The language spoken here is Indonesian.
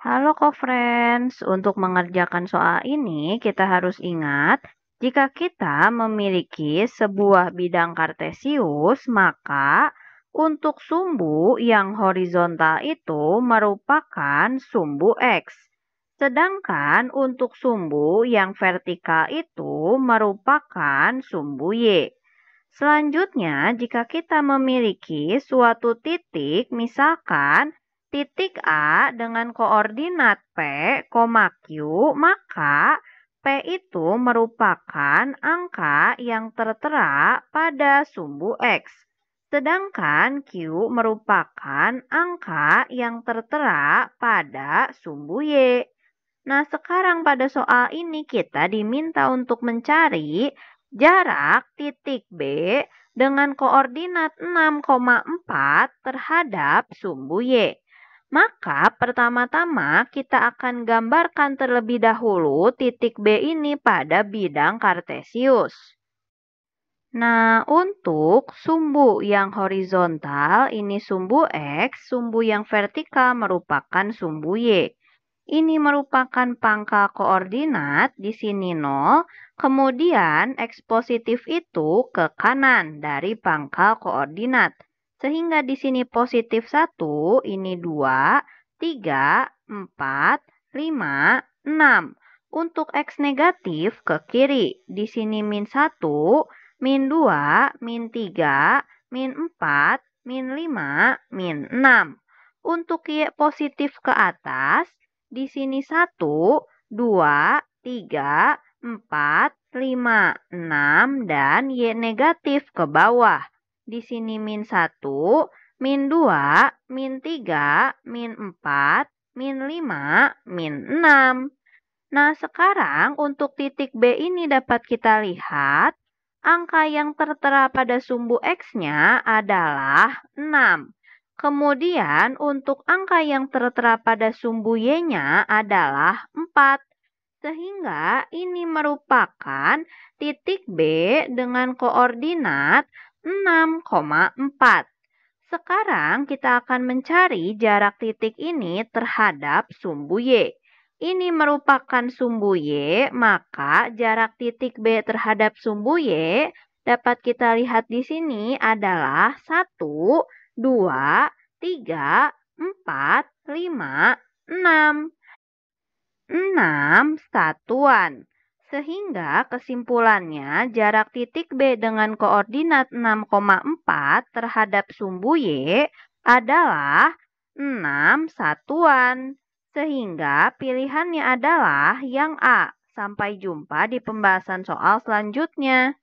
Halo co-friends, untuk mengerjakan soal ini kita harus ingat jika kita memiliki sebuah bidang kartesius maka untuk sumbu yang horizontal itu merupakan sumbu X. Sedangkan untuk sumbu yang vertikal itu merupakan sumbu Y. Selanjutnya, jika kita memiliki suatu titik, misalkan titik A dengan koordinat P, Q, maka P itu merupakan angka yang tertera pada sumbu X, sedangkan Q merupakan angka yang tertera pada sumbu Y. Nah, sekarang pada soal ini kita diminta untuk mencari jarak titik B dengan koordinat 6,4 terhadap sumbu Y. Maka pertama-tama kita akan gambarkan terlebih dahulu titik B ini pada bidang kartesius. Nah, untuk sumbu yang horizontal ini sumbu X, sumbu yang vertikal merupakan sumbu Y. Ini merupakan pangkal koordinat di sini 0, kemudian X positif itu ke kanan dari pangkal koordinat. Sehingga di sini positif 1, ini 2, 3, 4, 5, 6. Untuk X negatif ke kiri, di sini min 1, min 2, min 3, min 4, min 5, min 6. Untuk Y positif ke atas, di sini 1, 2, 3, 4, 5, 6, dan Y negatif ke bawah. Di sini min 1, min 2, min 3, min 4, min 5, min 6. Nah, sekarang untuk titik B ini dapat kita lihat angka yang tertera pada sumbu X-nya adalah 6. Kemudian untuk angka yang tertera pada sumbu Y-nya adalah 4. Sehingga ini merupakan titik B dengan koordinat 6,4. Sekarang kita akan mencari jarak titik ini terhadap sumbu Y. Ini merupakan sumbu Y, maka jarak titik B terhadap sumbu Y dapat kita lihat di sini adalah 1, 2, 3, 4, 5, 6. 6 satuan. Sehingga kesimpulannya jarak titik B dengan koordinat 6,4 terhadap sumbu Y adalah 6 satuan. Sehingga pilihannya adalah yang A. Sampai jumpa di pembahasan soal selanjutnya.